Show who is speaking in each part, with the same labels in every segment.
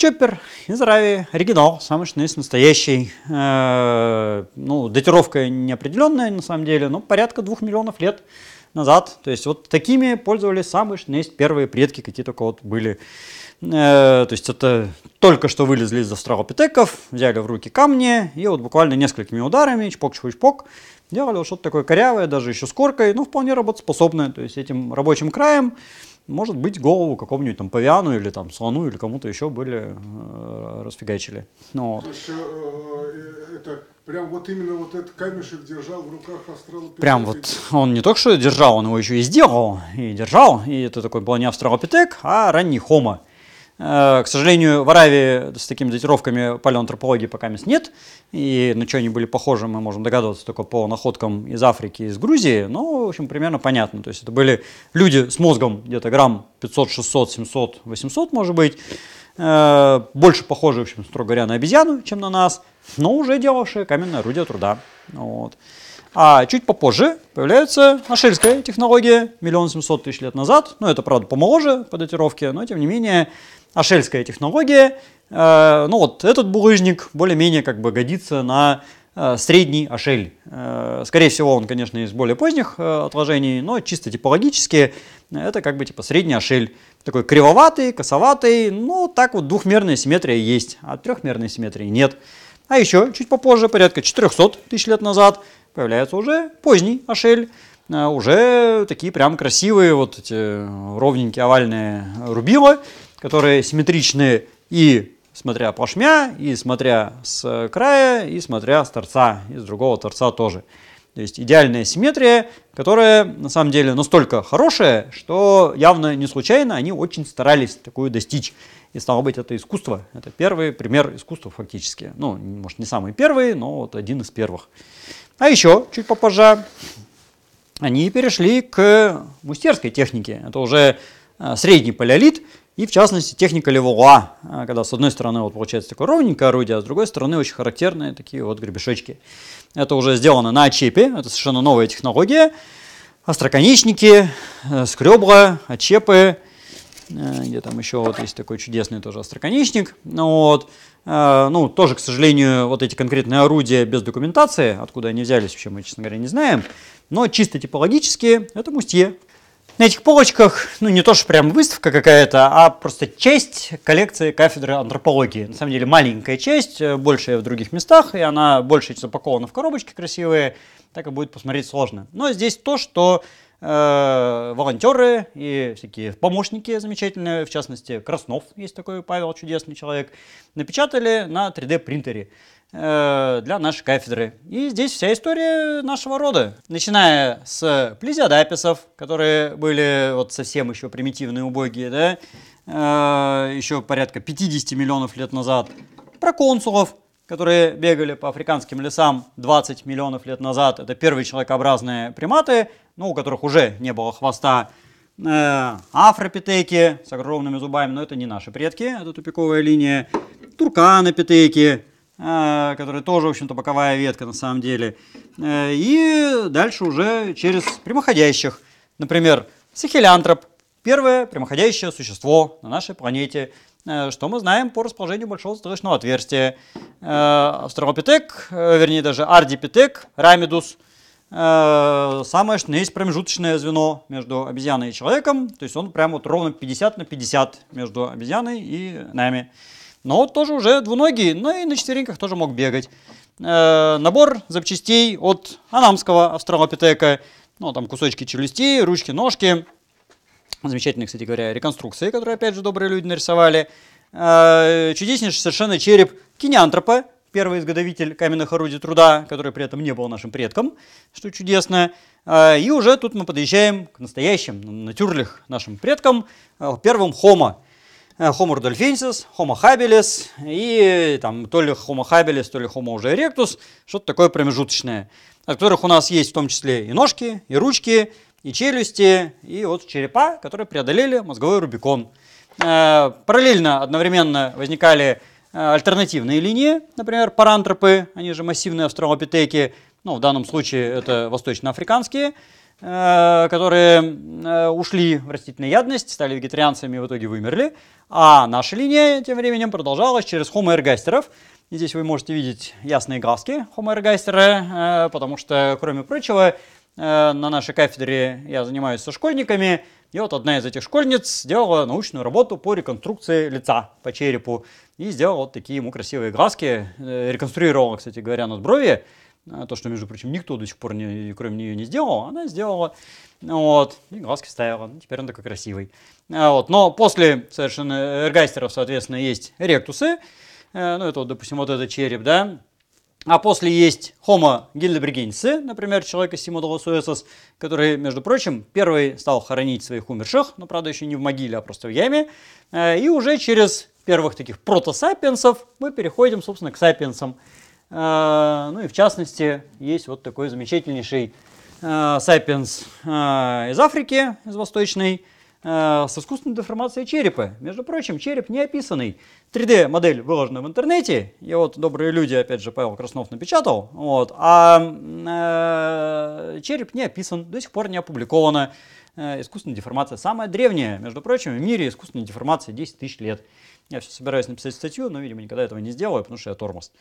Speaker 1: Чоппер из Рави, оригинал, самый что есть настоящий. Э, ну, датировка неопределенная на самом деле, но порядка двух миллионов лет назад. То есть вот такими пользовались самые что есть первые предки, какие только вот были. Э, то есть это только что вылезли из австралопитеков, взяли в руки камни и вот буквально несколькими ударами, чпок-чпок-чпок, делали вот что-то такое корявое, даже еще с коркой, но ну, вполне работоспособное. То есть этим рабочим краем может быть, голову какому-нибудь там павиану или там слону или кому-то еще были э, расфигачили. Но... То есть, э, это прям вот именно вот этот камешек держал в руках австралопитек? Прям вот он не только что держал, он его еще и сделал, и держал, и это такой был не австралопитек, а ранний хомо. Э, к сожалению, в Аравии с такими датировками палеоантропологии пока мест нет, и на что они были похожи, мы можем догадываться только по находкам из Африки и из Грузии, но, в общем, примерно понятно. То есть это были люди с мозгом где-то грамм 500, 600, 700, 800, может быть, э, больше похожие, в общем, строго говоря, на обезьяну, чем на нас, но уже делавшие каменное орудие труда. Вот. А чуть попозже появляется ашельская технология, миллион семьсот тысяч лет назад. Ну, это, правда, помоложе по датировке, но, тем не менее, ашельская технология. Э, ну вот этот булыжник более-менее как бы годится на э, средний ашель. Э, скорее всего, он, конечно, из более поздних отложений, но чисто типологически это как бы типа средний ашель. Такой кривоватый, косоватый, ну так вот двухмерная симметрия есть, а трехмерной симметрии нет. А еще чуть попозже, порядка 400 тысяч лет назад, появляется уже поздний ашель, уже такие прям красивые вот эти ровненькие овальные рубила, которые симметричны и смотря плашмя, и смотря с э, края, и смотря с торца, и с другого торца тоже. То есть идеальная симметрия, которая на самом деле настолько хорошая, что явно не случайно они очень старались такую достичь. И стало быть, это искусство. Это первый пример искусства фактически. Ну, может, не самый первый, но вот один из первых. А еще, чуть попозже, они перешли к мустерской технике. Это уже э, средний палеолит – и в частности техника левела, а, когда с одной стороны вот получается такое ровненькое орудие, а с другой стороны очень характерные такие вот гребешочки. Это уже сделано на чипе, это совершенно новая технология. Остроконечники, э, скребла, чепы, э, где там еще вот есть такой чудесный тоже остроконечник. Ну вот. Э, ну, тоже, к сожалению, вот эти конкретные орудия без документации, откуда они взялись, вообще мы, честно говоря, не знаем. Но чисто типологически это мустье. На этих полочках, ну не то, что прям выставка какая-то, а просто часть коллекции кафедры антропологии. На самом деле маленькая часть, э, большая в других местах, и она больше запакована в коробочки красивые, так и будет посмотреть сложно. Но здесь то, что э, волонтеры и всякие помощники замечательные, в частности Краснов, есть такой Павел, чудесный человек, напечатали на 3D-принтере. Э, для нашей кафедры. И здесь вся история нашего рода. Начиная с плезиодаписов, которые были вот совсем еще примитивные, убогие, да, э, еще порядка 50 миллионов лет назад, про консулов, которые бегали по африканским лесам 20 миллионов лет назад. Это первые человекообразные приматы, ну, у которых уже не было хвоста. Э, афропитеки с огромными зубами, но это не наши предки, это тупиковая линия. Турканопитеки, а, которая тоже, в общем-то, боковая ветка на самом деле. Э, и дальше уже через прямоходящих. Например, сахилянтроп – первое прямоходящее существо на нашей планете, э, что мы знаем по расположению большого затылочного отверстия. Э, Австралопитек, вернее даже ардипитек, рамидус – самое, что есть промежуточное звено между обезьяной и человеком, то есть он прямо вот ровно 50 на 50 между обезьяной и нами но тоже уже двуногие, но и на четвереньках тоже мог бегать. Э, набор запчастей от анамского австралопитека, ну там кусочки челюсти, ручки, ножки. Замечательные, кстати говоря, реконструкции, которые опять же добрые люди нарисовали. Э, чудеснейший совершенно череп кинянтропа, первый изготовитель каменных орудий труда, который при этом не был нашим предком, что чудесно. Э, и уже тут мы подъезжаем к настоящим, натюрлих нашим предкам, э, первым хомо. Э, Homo rudolfensis, Homo habilis и там то ли Homo habilis, то ли Homo уже erectus, что-то такое промежуточное, от которых у нас есть в том числе и ножки, и ручки, и челюсти, и вот черепа, которые преодолели мозговой рубикон. Э, параллельно одновременно возникали э, альтернативные линии, например, парантропы, они же массивные австралопитеки, ну, в данном случае это восточноафриканские, африканские Э, которые э, ушли в растительную ядность, стали вегетарианцами и в итоге вымерли. А наша линия тем временем продолжалась через Homo ergasterов. И здесь вы можете видеть ясные глазки Homo ergaster, потому что, кроме прочего, э, на нашей кафедре я занимаюсь со школьниками, и вот одна из этих школьниц сделала научную работу по реконструкции лица по черепу и сделала вот такие ему красивые глазки, реконструировала, кстати говоря, надброви, брови, а, то, что, между прочим, никто до сих пор, не, кроме нее, не сделал, она сделала. Вот, и глазки ставила. Ну, теперь он такой красивый. А, вот. Но после совершенно эргастеров, соответственно, есть ректусы. Э, ну, это, вот, допустим, вот этот череп, да. А после есть Homo гильдебригенцы, например, человек из который, между прочим, первый стал хоронить своих умерших, но, правда, еще не в могиле, а просто в яме. Э, и уже через первых таких протосапиенсов мы переходим, собственно, к сапиенсам. А, ну и в частности, есть вот такой замечательнейший сапиенс а, из Африки, из Восточной, а, с искусственной деформацией черепа. Между прочим, череп не описанный. 3D-модель выложена в интернете, и вот добрые люди, опять же, Павел Краснов напечатал, вот, а э, череп не описан, до сих пор не опубликована э, искусственная деформация. Самая древняя, между прочим, в мире искусственной деформации 10 тысяч лет. Я сейчас собираюсь написать статью, но, видимо, никогда этого не сделаю, потому что я тормоз.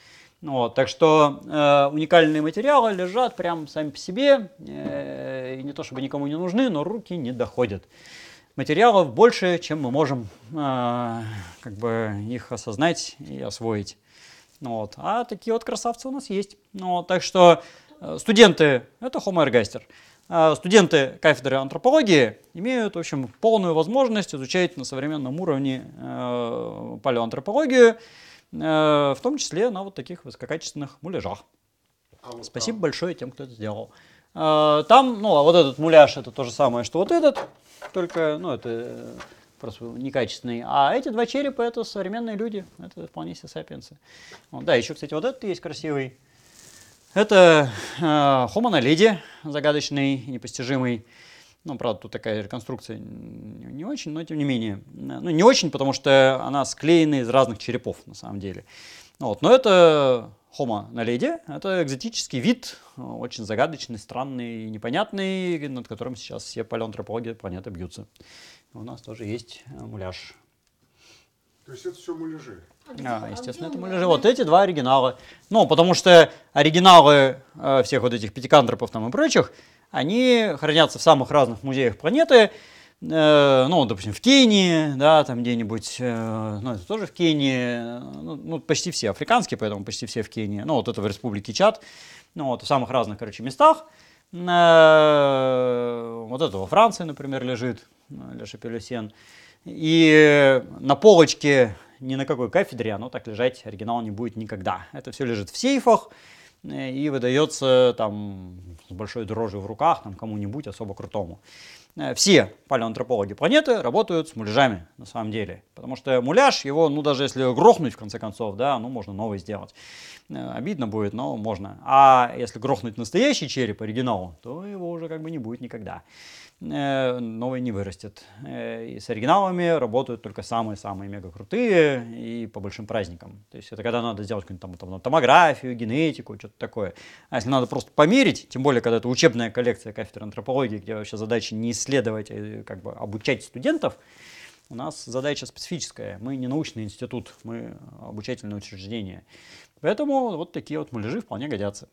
Speaker 1: Ну вот, так что э, уникальные материалы лежат прям сами по себе, э, и не то чтобы никому не нужны, но руки не доходят. Материалов больше, чем мы можем э, как бы их осознать и освоить. Ну вот. А такие вот красавцы у нас есть. Ну вот, так что э, студенты — это Homo ergaster. А, студенты кафедры антропологии имеют, в общем, полную возможность изучать на современном уровне э, палеоантропологию, э, в том числе на вот таких высококачественных муляжах. А Спасибо большое тем, кто это сделал. А, там, ну, а вот этот муляж это то же самое, что вот этот, только, ну, это э, просто некачественный. А эти два черепа это современные люди, это вполне себе сапиенсы. да, еще, кстати, вот этот есть красивый. Это э, Homo загадочный, непостижимый. Ну, правда, тут такая реконструкция не очень, но тем не менее. Э, ну, не очень, потому что она склеена из разных черепов, на самом деле. Вот. Но это Homo Naledi, это экзотический вид, очень загадочный, странный, непонятный, над которым сейчас все палеонтропологи планеты бьются. У нас тоже есть муляж то есть это все муляжи. А, а естественно, это муляжи. Вот эти два оригинала. Ну, потому что оригиналы э, всех вот этих пятикантропов там и прочих, они хранятся в самых разных музеях планеты. Э, ну, допустим, в Кении, да, там где-нибудь, э, ну, это тоже в Кении, ну, ну, почти все африканские, поэтому почти все в Кении. Ну, вот это в республике Чад, ну, вот в самых разных, короче, местах. Э, вот это во Франции, например, лежит, Леша Пелюсен. Э, и на полочке ни на какой кафедре оно так лежать оригинал не будет никогда. Это все лежит в сейфах э, и выдается там с большой дрожью в руках там кому-нибудь особо крутому. Э, все палеоантропологи планеты работают с муляжами на самом деле. Потому что муляж, его, ну даже если грохнуть в конце концов, да, ну можно новый сделать. Э, обидно будет, но можно. А если грохнуть настоящий череп оригинал, то его уже как бы не будет никогда. Э, новый не вырастет. И с оригиналами работают только самые-самые мега крутые и по большим праздникам. То есть это когда надо сделать какую-нибудь там, там, томографию, генетику, что-то такое. А если надо просто померить, тем более, когда это учебная коллекция кафедры антропологии, где вообще задача не исследовать, э, как бы обучать студентов, у нас задача специфическая. Мы не научный институт, мы обучательное учреждение. Поэтому вот такие вот муляжи вполне годятся.